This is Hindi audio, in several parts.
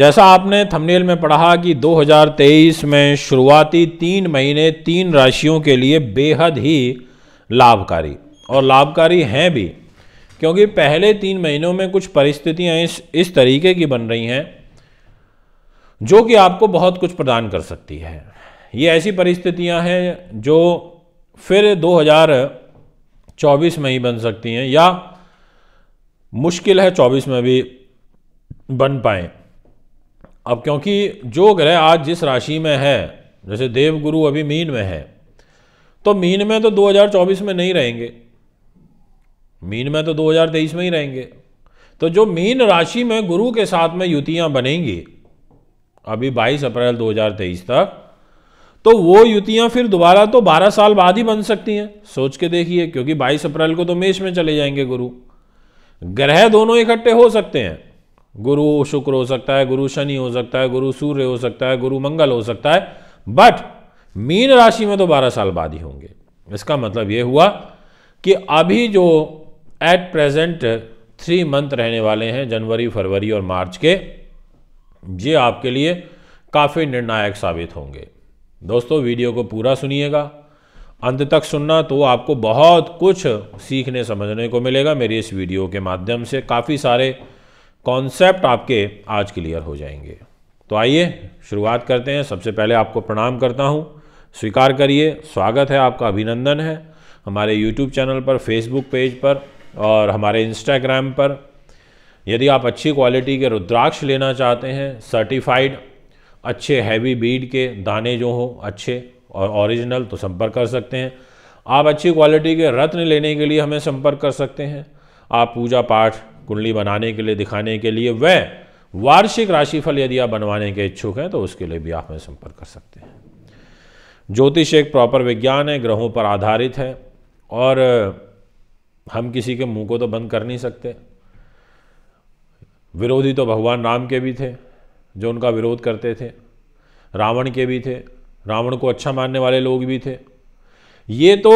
जैसा आपने थंबनेल में पढ़ा कि 2023 में शुरुआती तीन महीने तीन राशियों के लिए बेहद ही लाभकारी और लाभकारी हैं भी क्योंकि पहले तीन महीनों में कुछ परिस्थितियां इस इस तरीके की बन रही हैं जो कि आपको बहुत कुछ प्रदान कर सकती है ये ऐसी परिस्थितियां हैं जो फिर 2024 में ही बन सकती हैं या मुश्किल है 24 में भी बन पाएँ अब क्योंकि जो ग्रह आज जिस राशि में है जैसे देवगुरु अभी मीन में है तो मीन में तो 2024 में नहीं रहेंगे मीन में तो 2023 में ही रहेंगे तो जो मीन राशि में गुरु के साथ में युतियां बनेंगी अभी 22 अप्रैल 2023 तक तो वो युतियां फिर दोबारा तो 12 साल बाद ही बन सकती हैं सोच के देखिए क्योंकि 22 अप्रैल को तो मेष में चले जाएंगे गुरु ग्रह दोनों इकट्ठे हो सकते हैं गुरु शुक्र हो सकता है गुरु शनि हो सकता है गुरु सूर्य हो सकता है गुरु मंगल हो सकता है बट मीन राशि में तो 12 साल बाद ही होंगे इसका मतलब ये हुआ कि अभी जो एट प्रेजेंट थ्री मंथ रहने वाले हैं जनवरी फरवरी और मार्च के ये आपके लिए काफ़ी निर्णायक साबित होंगे दोस्तों वीडियो को पूरा सुनिएगा अंत तक सुनना तो आपको बहुत कुछ सीखने समझने को मिलेगा मेरी इस वीडियो के माध्यम से काफ़ी सारे कॉन्सेप्ट आपके आज क्लियर हो जाएंगे तो आइए शुरुआत करते हैं सबसे पहले आपको प्रणाम करता हूँ स्वीकार करिए स्वागत है आपका अभिनंदन है हमारे यूट्यूब चैनल पर फेसबुक पेज पर और हमारे इंस्टाग्राम पर यदि आप अच्छी क्वालिटी के रुद्राक्ष लेना चाहते हैं सर्टिफाइड अच्छे हैवी बीड के दाने जो हों अच्छे और ओरिजिनल तो संपर्क कर सकते हैं आप अच्छी क्वालिटी के रत्न लेने के लिए हमें संपर्क कर सकते हैं आप पूजा पाठ कुंडली बनाने के लिए दिखाने के लिए वह वार्षिक राशिफल यदि आप बनवाने के इच्छुक हैं तो उसके लिए भी आप में संपर्क कर सकते हैं ज्योतिष एक प्रॉपर विज्ञान है ग्रहों पर आधारित है और हम किसी के मुंह को तो बंद कर नहीं सकते विरोधी तो भगवान राम के भी थे जो उनका विरोध करते थे रावण के भी थे रावण को अच्छा मानने वाले लोग भी थे ये तो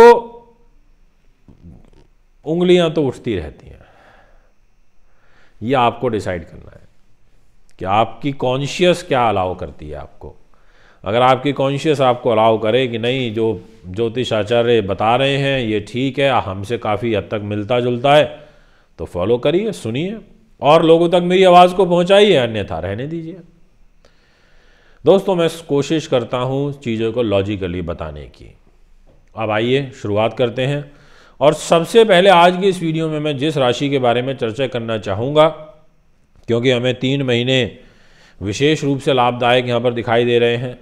उंगलियां तो उठती रहती हैं ये आपको डिसाइड करना है कि आपकी कॉन्शियस क्या अलाउ करती है आपको अगर आपकी कॉन्शियस आपको अलाउ करे कि नहीं जो ज्योतिष आचार्य बता रहे हैं ये ठीक है हमसे काफ़ी हद तक मिलता जुलता है तो फॉलो करिए सुनिए और लोगों तक मेरी आवाज़ को पहुंचाइए अन्यथा रहने दीजिए दोस्तों मैं कोशिश करता हूँ चीज़ों को लॉजिकली बताने की अब आइए शुरुआत करते हैं और सबसे पहले आज की इस वीडियो में मैं जिस राशि के बारे में चर्चा करना चाहूँगा क्योंकि हमें तीन महीने विशेष रूप से लाभदायक यहाँ पर दिखाई दे रहे हैं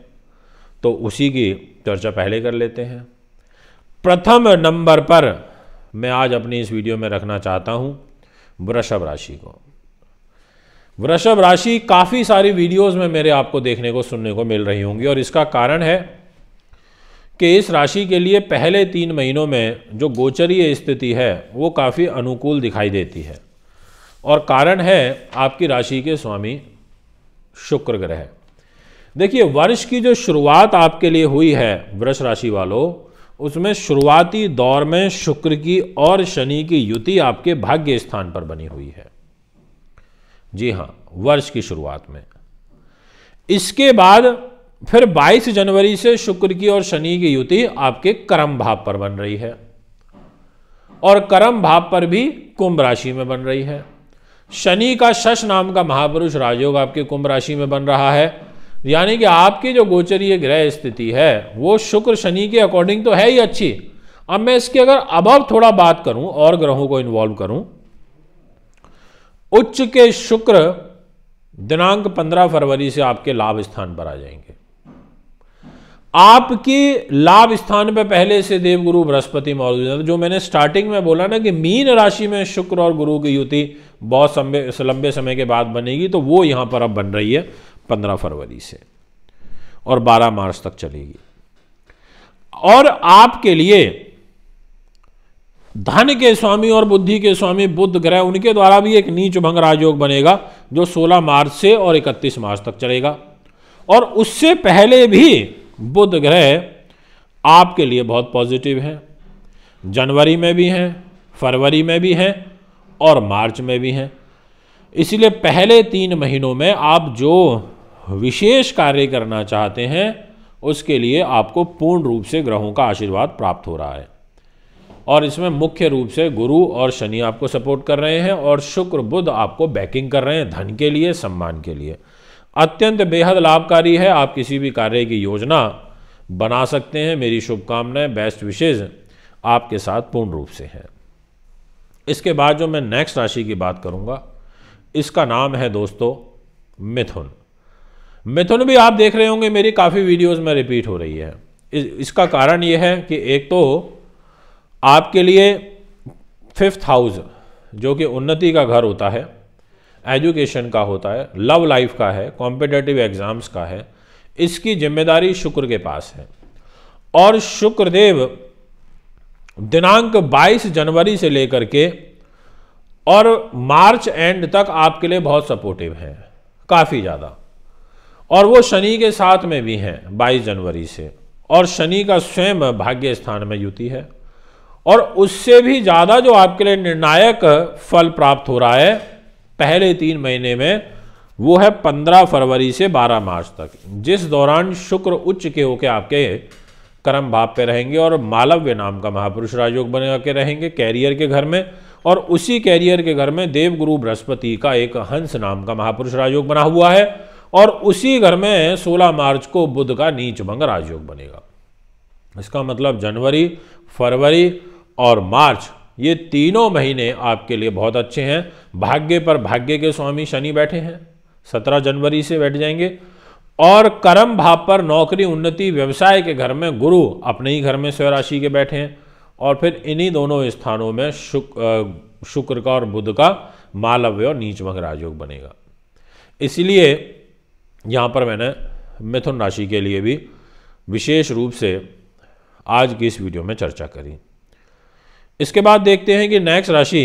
तो उसी की चर्चा पहले कर लेते हैं प्रथम नंबर पर मैं आज अपनी इस वीडियो में रखना चाहता हूँ वृषभ राशि को वृषभ राशि काफ़ी सारी वीडियोस में मेरे आपको देखने को सुनने को मिल रही होंगी और इसका कारण है कि इस राशि के लिए पहले तीन महीनों में जो गोचरीय स्थिति है वो काफ़ी अनुकूल दिखाई देती है और कारण है आपकी राशि के स्वामी शुक्र ग्रह देखिए वर्ष की जो शुरुआत आपके लिए हुई है वृष राशि वालों उसमें शुरुआती दौर में शुक्र की और शनि की युति आपके भाग्य स्थान पर बनी हुई है जी हां वर्ष की शुरुआत में इसके बाद फिर 22 जनवरी से शुक्र की और शनि की युति आपके कर्म भाव पर बन रही है और कर्म भाव पर भी कुंभ राशि में बन रही है शनि का शश नाम का महापुरुष राजयोग आपके कुंभ राशि में बन रहा है यानी कि आपकी जो गोचरीय ग्रह स्थिति है वो शुक्र शनि के अकॉर्डिंग तो है ही अच्छी अब मैं इसकी अगर अबव थोड़ा बात करूं और ग्रहों को इन्वॉल्व करूं उच्च के शुक्र दिनांक 15 फरवरी से आपके लाभ स्थान पर आ जाएंगे आपके लाभ स्थान पे पहले से देवगुरु बृहस्पति मौजूद है जो मैंने स्टार्टिंग में बोला ना कि मीन राशि में शुक्र और गुरु की युति बहुत लंबे समय के बाद बनेगी तो वो यहां पर अब बन रही है पंद्रह फरवरी से और बारह मार्च तक चलेगी और आपके लिए धन के स्वामी और बुद्धि के स्वामी बुद्ध ग्रह उनके द्वारा भी एक नीच भंग राजयोग बनेगा जो 16 मार्च से और 31 मार्च तक चलेगा और उससे पहले भी बुध ग्रह आपके लिए बहुत पॉजिटिव है जनवरी में भी हैं फरवरी में भी हैं और मार्च में भी हैं इसलिए पहले तीन महीनों में आप जो विशेष कार्य करना चाहते हैं उसके लिए आपको पूर्ण रूप से ग्रहों का आशीर्वाद प्राप्त हो रहा है और इसमें मुख्य रूप से गुरु और शनि आपको सपोर्ट कर रहे हैं और शुक्र बुध आपको बैकिंग कर रहे हैं धन के लिए सम्मान के लिए अत्यंत बेहद लाभकारी है आप किसी भी कार्य की योजना बना सकते हैं मेरी शुभकामनाएं बेस्ट विशेष आपके साथ पूर्ण रूप से हैं इसके बाद जो मैं नेक्स्ट राशि की बात करूंगा इसका नाम है दोस्तों मिथुन मिथुन भी आप देख रहे होंगे मेरी काफ़ी वीडियोस में रिपीट हो रही है इस, इसका कारण यह है कि एक तो आपके लिए फिफ्थ हाउस जो कि उन्नति का घर होता है एजुकेशन का होता है लव लाइफ का है कॉम्पिटेटिव एग्ज़ाम्स का है इसकी जिम्मेदारी शुक्र के पास है और शुक्रदेव दिनांक 22 जनवरी से लेकर के और मार्च एंड तक आपके लिए बहुत सपोर्टिव हैं काफ़ी ज़्यादा और वो शनि के साथ में भी हैं 22 जनवरी से और शनि का स्वयं भाग्य स्थान में युति है और उससे भी ज़्यादा जो आपके लिए निर्णायक फल प्राप्त हो रहा है पहले तीन महीने में वो है पंद्रह फरवरी से बारह मार्च तक जिस दौरान शुक्र उच्च के होके आपके कर्म भाव पे रहेंगे और मालव्य नाम का महापुरुष राजयोग बने के रहेंगे कैरियर के घर में और उसी कैरियर के घर में देवगुरु बृहस्पति का एक हंस नाम का महापुरुष राजयोग बना हुआ है और उसी घर में 16 मार्च को बुद्ध का नीच भंग राजयोग बनेगा इसका मतलब जनवरी फरवरी और मार्च ये तीनों महीने आपके लिए बहुत अच्छे हैं भाग्य पर भाग्य के स्वामी शनि बैठे हैं सत्रह जनवरी से बैठ जाएंगे और कर्म भाव पर नौकरी उन्नति व्यवसाय के घर में गुरु अपने ही घर में स्वराशि के बैठे हैं और फिर इन्हीं दोनों स्थानों में शुक, शुक्र का और बुध का मालव्य और नीचभंग राजयोग बनेगा इसलिए यहाँ पर मैंने मिथुन राशि के लिए भी विशेष रूप से आज की इस वीडियो में चर्चा करी इसके बाद देखते हैं कि नेक्स्ट राशि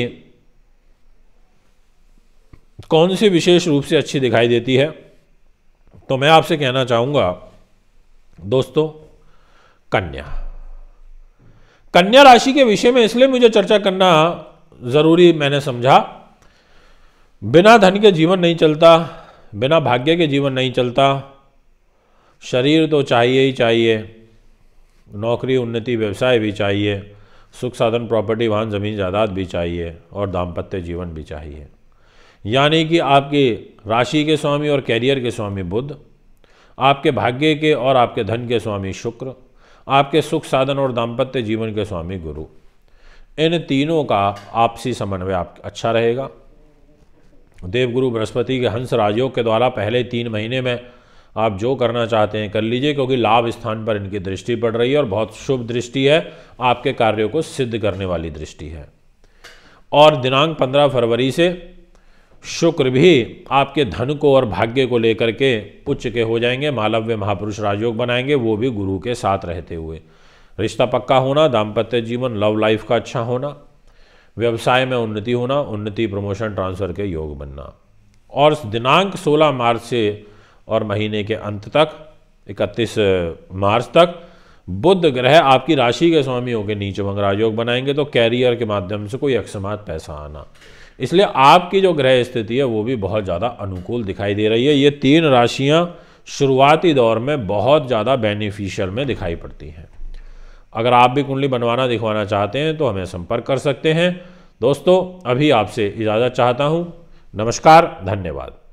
कौन सी विशेष रूप से अच्छी दिखाई देती है तो मैं आपसे कहना चाहूंगा दोस्तों कन्या कन्या राशि के विषय में इसलिए मुझे चर्चा करना ज़रूरी मैंने समझा बिना धन के जीवन नहीं चलता बिना भाग्य के जीवन नहीं चलता शरीर तो चाहिए ही चाहिए नौकरी उन्नति व्यवसाय भी चाहिए सुख साधन प्रॉपर्टी वाहन ज़मीन जायदाद भी चाहिए और दाम्पत्य जीवन भी चाहिए यानी कि आपकी राशि के स्वामी और कैरियर के स्वामी बुद्ध आपके भाग्य के और आपके धन के स्वामी शुक्र आपके सुख साधन और दाम्पत्य जीवन के स्वामी गुरु इन तीनों का आपसी समन्वय आप अच्छा रहेगा देवगुरु बृहस्पति के हंस राजयोग के द्वारा पहले तीन महीने में आप जो करना चाहते हैं कर लीजिए क्योंकि लाभ स्थान पर इनकी दृष्टि पड़ रही है और बहुत शुभ दृष्टि है आपके कार्यों को सिद्ध करने वाली दृष्टि है और दिनांक 15 फरवरी से शुक्र भी आपके धन को और भाग्य को लेकर के उच्च के हो जाएंगे मालव्य महापुरुष राजयोग बनाएंगे वो भी गुरु के साथ रहते हुए रिश्ता पक्का होना दाम्पत्य जीवन लव लाइफ का अच्छा होना व्यवसाय में उन्नति होना उन्नति प्रमोशन ट्रांसफ़र के योग बनना और दिनांक 16 मार्च से और महीने के अंत तक 31 मार्च तक बुद्ध ग्रह आपकी राशि के स्वामी होकर नीच मंगरा योग बनाएंगे तो कैरियर के माध्यम से कोई अकस्मात पैसा आना इसलिए आपकी जो ग्रह स्थिति है वो भी बहुत ज़्यादा अनुकूल दिखाई दे रही है ये तीन राशियाँ शुरुआती दौर में बहुत ज़्यादा बेनिफिशियल में दिखाई पड़ती हैं अगर आप भी कुंडली बनवाना दिखवाना चाहते हैं तो हमें संपर्क कर सकते हैं दोस्तों अभी आपसे इजाज़त चाहता हूँ नमस्कार धन्यवाद